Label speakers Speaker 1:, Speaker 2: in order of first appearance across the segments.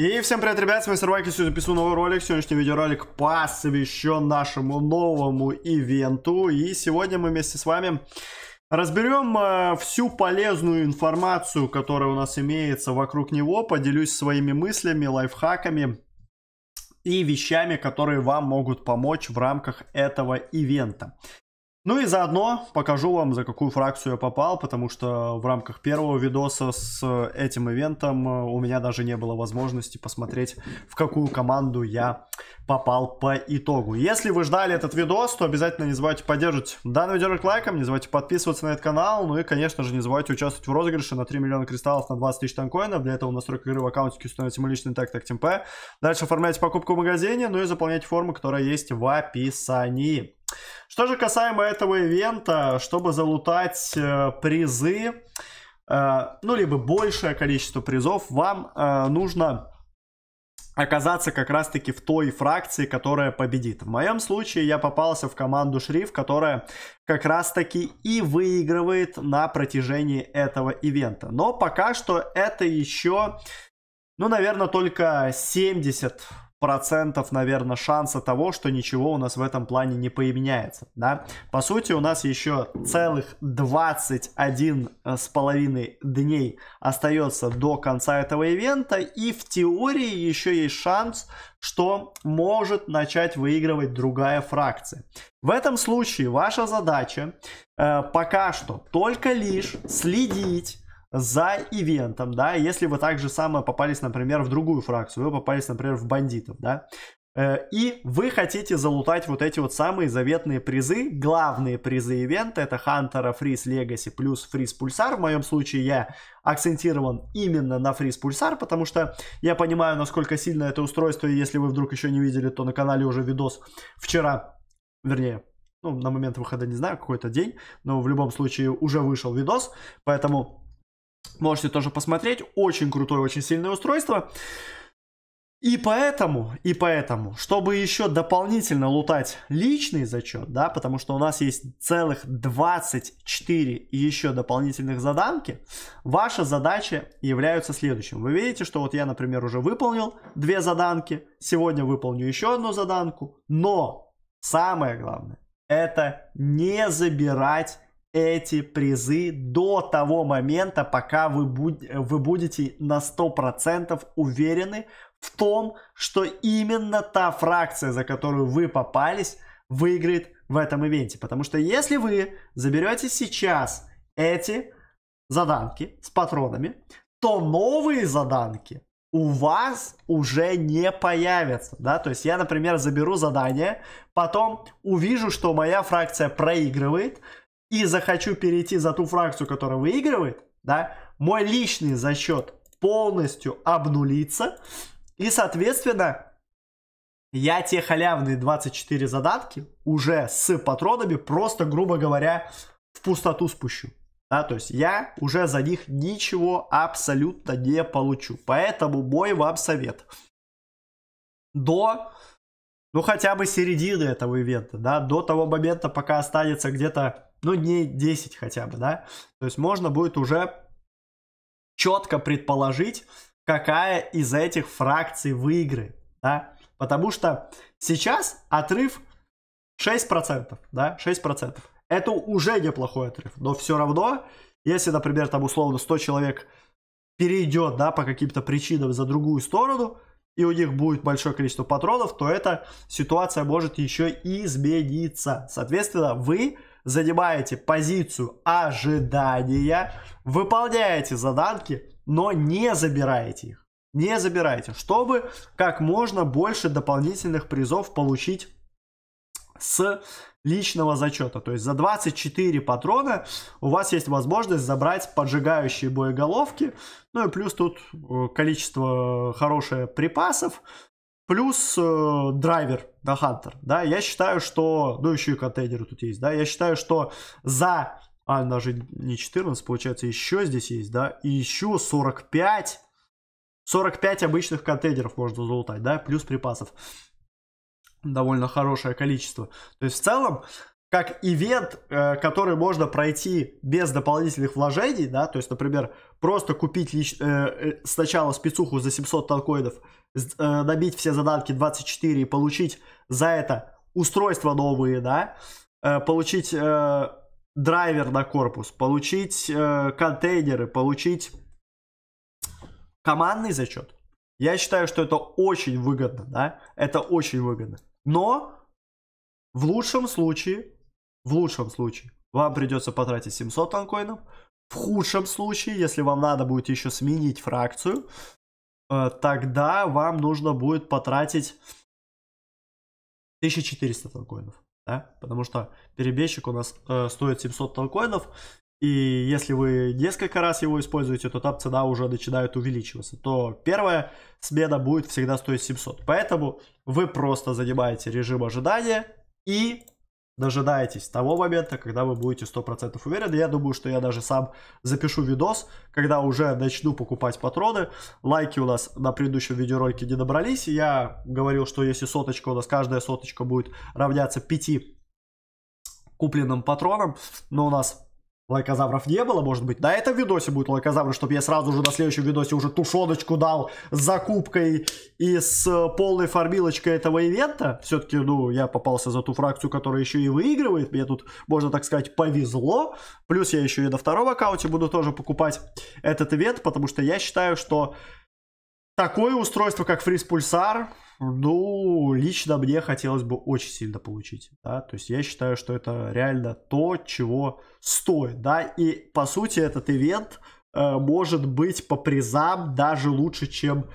Speaker 1: И всем привет, ребят, с вами Сарвайкис, сегодня записываю новый ролик. Сегодняшний видеоролик посвящен нашему новому ивенту. И сегодня мы вместе с вами разберем э, всю полезную информацию, которая у нас имеется вокруг него. Поделюсь своими мыслями, лайфхаками и вещами, которые вам могут помочь в рамках этого ивента. Ну и заодно покажу вам, за какую фракцию я попал, потому что в рамках первого видоса с этим ивентом э, у меня даже не было возможности посмотреть, в какую команду я попал по итогу. Если вы ждали этот видос, то обязательно не забывайте поддерживать данный видеоролик лайком, не забывайте подписываться на этот канал, ну и, конечно же, не забывайте участвовать в розыгрыше на 3 миллиона кристаллов на 20 тысяч танкоинов. Для этого настройка игры в аккаунте установите мой личный так так ТМП. Дальше оформляйте покупку в магазине, ну и заполняйте форму, которая есть в описании. Что же касаемо этого ивента, чтобы залутать э, призы, э, ну, либо большее количество призов, вам э, нужно оказаться как раз-таки в той фракции, которая победит. В моем случае я попался в команду Шриф, которая как раз-таки и выигрывает на протяжении этого ивента. Но пока что это еще, ну, наверное, только 70 процентов, наверное, шанса того, что ничего у нас в этом плане не поменяется, да. По сути, у нас еще целых 21 э, с половиной дней остается до конца этого ивента, и в теории еще есть шанс, что может начать выигрывать другая фракция. В этом случае ваша задача э, пока что только лишь следить за ивентом, да, если вы так же самое попались, например, в другую фракцию, вы попались, например, в бандитов, да, э, и вы хотите залутать вот эти вот самые заветные призы, главные призы ивента, это Хантера, Фриз, Легаси плюс Фриз Пульсар, в моем случае я акцентирован именно на Фриз Пульсар, потому что я понимаю, насколько сильно это устройство, и если вы вдруг еще не видели, то на канале уже видос вчера, вернее, ну, на момент выхода не знаю, какой-то день, но в любом случае уже вышел видос, поэтому Можете тоже посмотреть. Очень крутое, очень сильное устройство. И поэтому, и поэтому, чтобы еще дополнительно лутать личный зачет, да, потому что у нас есть целых 24 еще дополнительных заданки, ваша задача является следующим. Вы видите, что вот я, например, уже выполнил две заданки, сегодня выполню еще одну заданку, но самое главное, это не забирать эти призы до того момента, пока вы, будь, вы будете на 100% уверены в том, что именно та фракция, за которую вы попались, выиграет в этом ивенте. Потому что если вы заберете сейчас эти заданки с патронами, то новые заданки у вас уже не появятся, да, то есть я, например, заберу задание, потом увижу, что моя фракция проигрывает, и захочу перейти за ту фракцию, которая выигрывает, да, мой личный за счет полностью обнулится. И, соответственно, я те халявные 24 задатки уже с патронами просто, грубо говоря, в пустоту спущу. Да, то есть я уже за них ничего абсолютно не получу. Поэтому мой вам совет. До, ну хотя бы середины этого ивента, да, до того момента, пока останется где-то ну, дней 10 хотя бы, да. То есть можно будет уже четко предположить, какая из этих фракций выиграет, да. Потому что сейчас отрыв 6%, да, 6%. Это уже неплохой отрыв, но все равно, если, например, там условно 100 человек перейдет, да, по каким-то причинам за другую сторону, и у них будет большое количество патронов, то эта ситуация может еще и измениться. Соответственно, вы занимаете позицию ожидания, выполняете заданки, но не забираете их. Не забирайте, чтобы как можно больше дополнительных призов получить с личного зачета. То есть за 24 патрона у вас есть возможность забрать поджигающие боеголовки. Ну и плюс тут э, количество хорошее припасов. Плюс э, драйвер, на Хантер, да, я считаю, что, ну, еще и контейнеры тут есть, да, я считаю, что за, а, даже не 14, получается, еще здесь есть, да, и еще 45, 45 обычных контейнеров можно залутать, да, плюс припасов. Довольно хорошее количество. То есть, в целом, как ивент, э, который можно пройти без дополнительных вложений, да, то есть, например, просто купить лич... Э, э, сначала спецуху за 700 толкоидов, набить все задатки 24 и получить за это устройства новые, да, получить драйвер на корпус, получить контейнеры, получить командный зачет. Я считаю, что это очень выгодно, да, это очень выгодно. Но в лучшем случае в лучшем случае вам придется потратить 700 танкоинов. В худшем случае, если вам надо будет еще сменить фракцию, э, тогда вам нужно будет потратить 1400 танкоинов. Да? Потому что перебежчик у нас э, стоит 700 танкоинов. И если вы несколько раз его используете, то там цена уже начинает увеличиваться. То первая смена будет всегда стоить 700. Поэтому вы просто занимаете режим ожидания и дожидаетесь того момента, когда вы будете 100% уверены. Я думаю, что я даже сам запишу видос, когда уже начну покупать патроны. Лайки у нас на предыдущем видеоролике не добрались. Я говорил, что если соточка, у нас каждая соточка будет равняться 5 купленным патронам, но у нас Лайкозавров не было, может быть. На этом видосе будет лайкозавр, чтобы я сразу же на следующем видосе уже тушеночку дал с закупкой и с э, полной формилочкой этого ивента. Все-таки, ну, я попался за ту фракцию, которая еще и выигрывает. Мне тут, можно так сказать, повезло. Плюс я еще и на втором аккаунте буду тоже покупать этот ивент, потому что я считаю, что Такое устройство, как фриз пульсар, ну, лично мне хотелось бы очень сильно получить. Да? То есть я считаю, что это реально то, чего стоит. Да? И по сути этот ивент э, может быть по призам даже лучше, чем...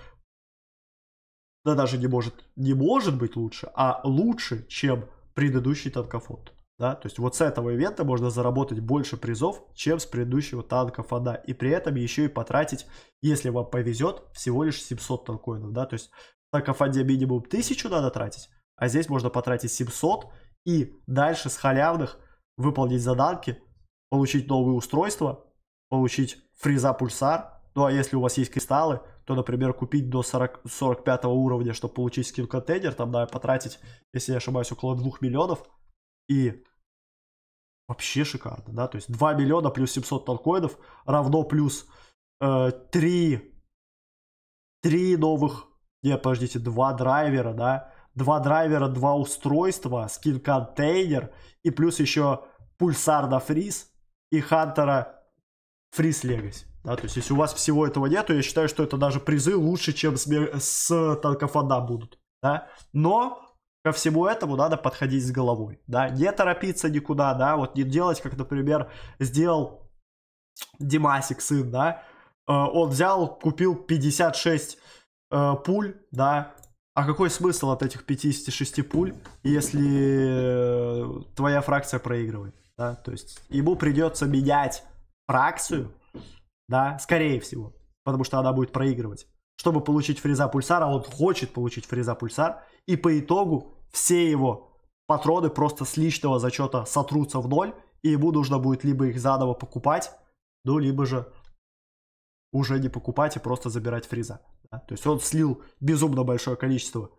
Speaker 1: Да даже не может, не может быть лучше, а лучше, чем предыдущий танкофонд. Да? То есть вот с этого ивента можно заработать больше призов, чем с предыдущего танка фада. И при этом еще и потратить, если вам повезет, всего лишь 700 танкоинов. Да? То есть на кафаде минимум 1000 надо тратить, а здесь можно потратить 700 и дальше с халявных выполнить заданки, получить новые устройства, получить фриза пульсар. Ну а если у вас есть кристаллы, то, например, купить до 40, 45 уровня, чтобы получить скин контейнер, там да, потратить, если я ошибаюсь, около 2 миллионов, и вообще шикарно, да, то есть 2 миллиона плюс 700 толкоидов равно плюс э, 3, 3 новых, не, подождите, 2 драйвера, да, 2 драйвера, 2 устройства, скин-контейнер и плюс еще пульсар на фриз и хантера фриз легаси. Да, то есть, если у вас всего этого нет, то я считаю, что это даже призы лучше, чем с, с танкофана будут. Да? Но ко всему этому надо подходить с головой, да, не торопиться никуда, да, вот не делать, как, например, сделал Димасик, сын, да, э, он взял, купил 56 э, пуль, да, а какой смысл от этих 56 пуль, если э, твоя фракция проигрывает, да, то есть ему придется менять фракцию, да, скорее всего, потому что она будет проигрывать. Чтобы получить фреза пульсара, он хочет получить фреза пульсар, и по итогу все его патроны просто с личного зачета сотрутся в ноль, и ему нужно будет либо их заново покупать, ну, либо же уже не покупать и просто забирать фриза. Да? То есть он слил безумно большое количество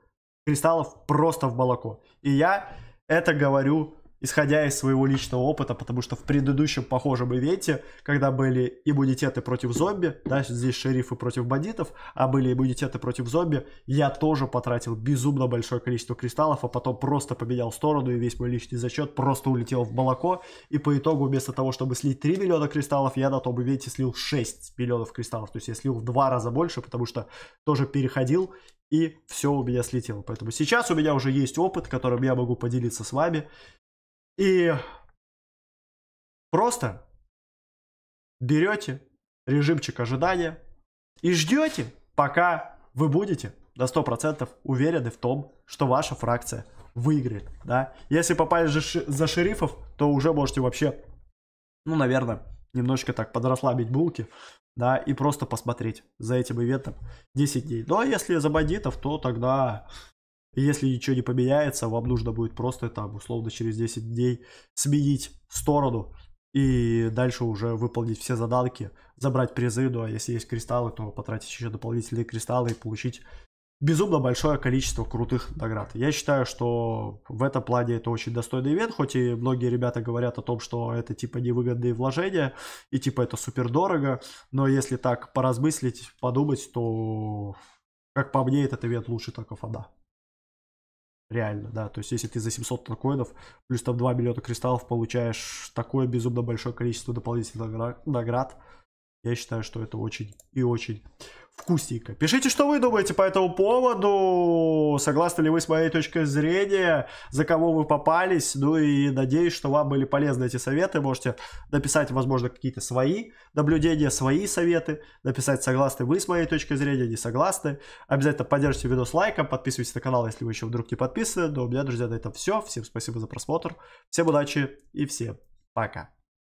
Speaker 1: кристаллов просто в молоко. И я это говорю исходя из своего личного опыта, потому что в предыдущем похожем ивенте, когда были иммунитеты против зомби, да, здесь шерифы против бандитов, а были иммунитеты против зомби, я тоже потратил безумно большое количество кристаллов, а потом просто поменял сторону, и весь мой личный зачет просто улетел в молоко, и по итогу вместо того, чтобы слить 3 миллиона кристаллов, я на том ивенте слил 6 миллионов кристаллов, то есть я слил в 2 раза больше, потому что тоже переходил, и все у меня слетело. Поэтому сейчас у меня уже есть опыт, которым я могу поделиться с вами. И просто берете режимчик ожидания и ждете, пока вы будете на 100% уверены в том, что ваша фракция выиграет. Да? Если попали за шерифов, то уже можете вообще, ну, наверное, немножечко так подрасслабить булки, да, и просто посмотреть за этим ивентом 10 дней. Ну, а если за бандитов, то тогда и если ничего не поменяется, вам нужно будет просто там, условно, через 10 дней сменить сторону и дальше уже выполнить все заданки, забрать призы, ну а если есть кристаллы, то потратить еще дополнительные кристаллы и получить безумно большое количество крутых наград. Я считаю, что в этом плане это очень достойный ивент, хоть и многие ребята говорят о том, что это типа невыгодные вложения и типа это супер дорого, но если так поразмыслить, подумать, то как по мне этот ивент лучше только фада. Реально, да. То есть, если ты за 700 токоинов плюс там 2 миллиона кристаллов получаешь такое безумно большое количество дополнительных наград, я считаю, что это очень и очень вкусненько. Пишите, что вы думаете по этому поводу. Согласны ли вы с моей точкой зрения? За кого вы попались? Ну и надеюсь, что вам были полезны эти советы. Можете написать, возможно, какие-то свои наблюдения, свои советы. Написать, согласны вы с моей точкой зрения, не согласны. Обязательно поддержите видос лайком, подписывайтесь на канал, если вы еще вдруг не подписаны. Но ну, у меня, друзья, на этом все. Всем спасибо за просмотр. Всем удачи и всем пока.